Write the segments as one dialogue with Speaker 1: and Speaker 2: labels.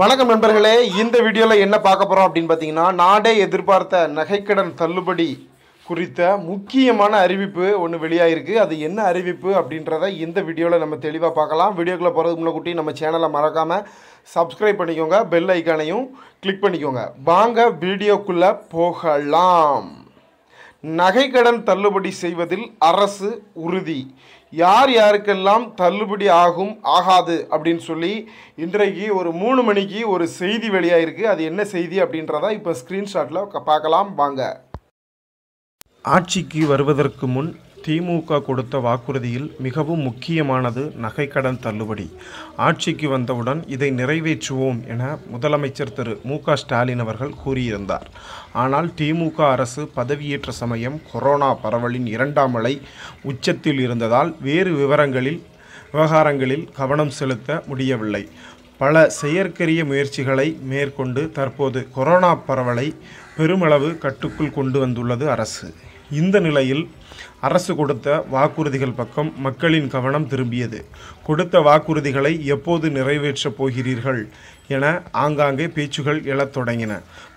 Speaker 1: வணக்கம் நண்பர்களே இந்த வீடியோவில் என்ன பார்க்க போகிறோம் அப்படின்னு பார்த்தீங்கன்னா நாடே எதிர்பார்த்த நகைக்கடன் தள்ளுபடி குறித்த முக்கியமான அறிவிப்பு ஒன்று வெளியாகிருக்கு அது என்ன அறிவிப்பு அப்படின்றத இந்த வீடியோவில் நம்ம தெளிவாக பார்க்கலாம் வீடியோக்குள்ளே போகிறதுக்கு முன்னாடி நம்ம சேனலை மறக்காமல் சப்ஸ்கிரைப் பண்ணிக்கோங்க பெல் ஐக்கானையும் கிளிக் பண்ணிக்கோங்க வாங்க வீடியோக்குள்ளே போகலாம் நகைக்கடன் தள்ளுபடி செய்வதில் அரசு உறுதி யார் யாருக்கெல்லாம் தள்ளுபடி ஆகும் ஆகாது அப்படின்னு சொல்லி இன்றைக்கு ஒரு மூணு மணிக்கு ஒரு செய்தி வெளியாக அது என்ன செய்தி அப்படின்றத இப்போ ஸ்க்ரீன்ஷாட்டில் பார்க்கலாம் வாங்க ஆட்சிக்கு வருவதற்கு முன் திமுக கொடுத்த வாக்குறுதியில் மிகவும் முக்கியமானது நகைக்கடன் தள்ளுபடி ஆட்சிக்கு வந்தவுடன் இதை நிறைவேற்றுவோம் என முதலமைச்சர் திரு மு ஸ்டாலின் அவர்கள் கூறியிருந்தார் ஆனால் திமுக அரசு பதவியேற்ற சமயம் கொரோனா பரவலின் இரண்டாம் அலை உச்சத்தில் இருந்ததால் வேறு விவரங்களில் விவகாரங்களில் கவனம் செலுத்த முடியவில்லை பல செயற்கரிய முயற்சிகளை மேற்கொண்டு தற்போது கொரோனா பரவலை பெருமளவு கட்டுக்குள் கொண்டு வந்துள்ளது அரசு இந்த நிலையில் அரசு கொடுத்த வாக்குறுதிகள் பக்கம் மக்களின் கவனம் திரும்பியது கொடுத்த வாக்குறுதிகளை எப்போது நிறைவேற்றப் போகிறீர்கள் என ஆங்காங்கே பேச்சுகள் எழத் தொடங்கின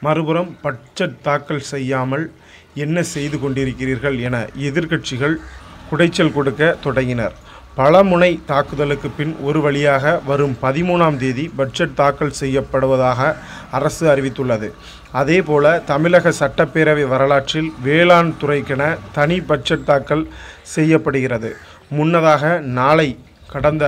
Speaker 1: மறுபுறம் பட்ஜெட் தாக்கல் செய்யாமல் என்ன செய்து கொண்டிருக்கிறீர்கள் என எதிர்க்கட்சிகள் குடைச்சல் கொடுக்க தொடங்கினர் பலமுனை தாக்குதலுக்கு பின் ஒரு வழியாக வரும் பதிமூணாம் தேதி பட்ஜெட் தாக்கல் செய்யப்படுவதாக அரசு அறிவித்துள்ளது அதேபோல தமிழக சட்டப்பேரவை வரலாற்றில் வேளாண் துறைக்கென தனி பட்ஜெட் தாக்கல் செய்யப்படுகிறது முன்னதாக நாளை கடந்த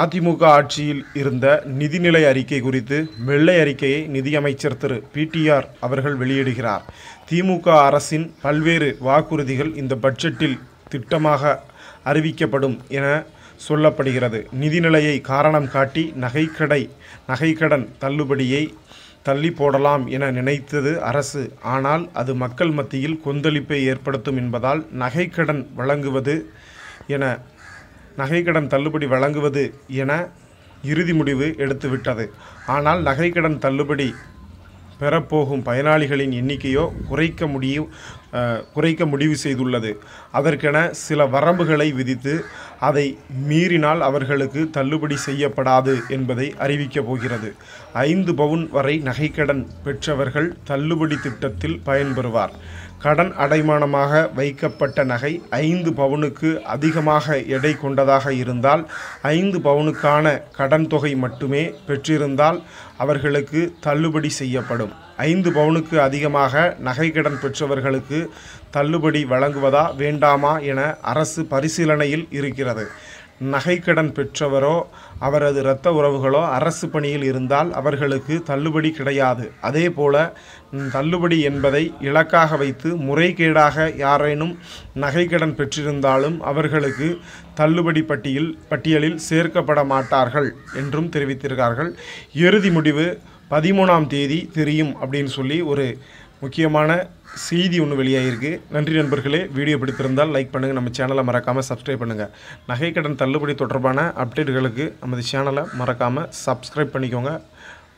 Speaker 1: அதிமுக ஆட்சியில் இருந்த நிதிநிலை அறிக்கை குறித்து வெள்ளை அறிக்கையை நிதியமைச்சர் திரு பிடிஆர் அவர்கள் வெளியிடுகிறார் திமுக அரசின் பல்வேறு வாக்குறுதிகள் இந்த பட்ஜெட்டில் திட்டமாக அறிவிக்கப்படும் என சொல்லப்படுகிறது நிதிநிலையை காரணம் காட்டி நகைக்கடை நகைக்கடன் தள்ளுபடியை தள்ளி போடலாம் என நினைத்தது அரசு ஆனால் அது மக்கள் மத்தியில் கொந்தளிப்பை ஏற்படுத்தும் என்பதால் நகைக்கடன் வழங்குவது என நகைக்கடன் தள்ளுபடி வழங்குவது என இறுதி முடிவு எடுத்துவிட்டது ஆனால் நகைக்கடன் தள்ளுபடி பெறப்போகும் பயனாளிகளின் எண்ணிக்கையோ குறைக்க முடியும் குறைக்க முடிவு செய்துள்ளது அதற்கென சில வரம்புகளை விதித்து அதை மீறினால் அவர்களுக்கு தள்ளுபடி செய்யப்படாது என்பதை அறிவிக்கப் போகிறது ஐந்து பவுன் வரை நகைக்கடன் பெற்றவர்கள் தள்ளுபடி திட்டத்தில் பயன்பெறுவார் கடன் அடைமானமாக வைக்கப்பட்ட நகை ஐந்து பவுனுக்கு அதிகமாக எடை கொண்டதாக இருந்தால் ஐந்து பவுனுக்கான கடன் தொகை மட்டுமே பெற்றிருந்தால் அவர்களுக்கு தள்ளுபடி செய்யப்படும் ஐந்து பவுனுக்கு அதிகமாக நகை கடன் பெற்றவர்களுக்கு தள்ளுபடி வழங்குவதா வேண்டாமா என அரசு பரிசீலனையில் இருக்கிறது வருகிறது நகைக்கடன் பெற்றவரோ அவரது இரத்த உறவுகளோ அரசு பணியில் இருந்தால் அவர்களுக்கு தள்ளுபடி கிடையாது அதே போல தள்ளுபடி என்பதை இலக்காக வைத்து முறைகேடாக யாரேனும் நகைக்கடன் பெற்றிருந்தாலும் அவர்களுக்கு தள்ளுபடி பட்டியல் பட்டியலில் சேர்க்கப்பட மாட்டார்கள் என்றும் தெரிவித்திருக்கார்கள் இறுதி முடிவு பதிமூணாம் தேதி தெரியும் அப்படின்னு சொல்லி ஒரு முக்கியமான செய்தி ஒன்று வெளியாகிருக்கு நன்றி நண்பர்களே வீடியோ பிடித்திருந்தால் லைக் பண்ணுங்கள் நம்ம சேனலை மறக்காமல் சப்ஸ்கிரைப் பண்ணுங்கள் நகைக்கடன் தள்ளுபடி தொடர்பான அப்டேட்டுகளுக்கு நமது சேனலை மறக்காமல் சப்ஸ்கிரைப் பண்ணிக்கோங்க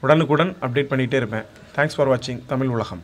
Speaker 1: உடனுக்குடன் அப்டேட் பண்ணிகிட்டே இருப்பேன் தேங்க்ஸ் ஃபார் வாட்சிங் தமிழ் உலகம்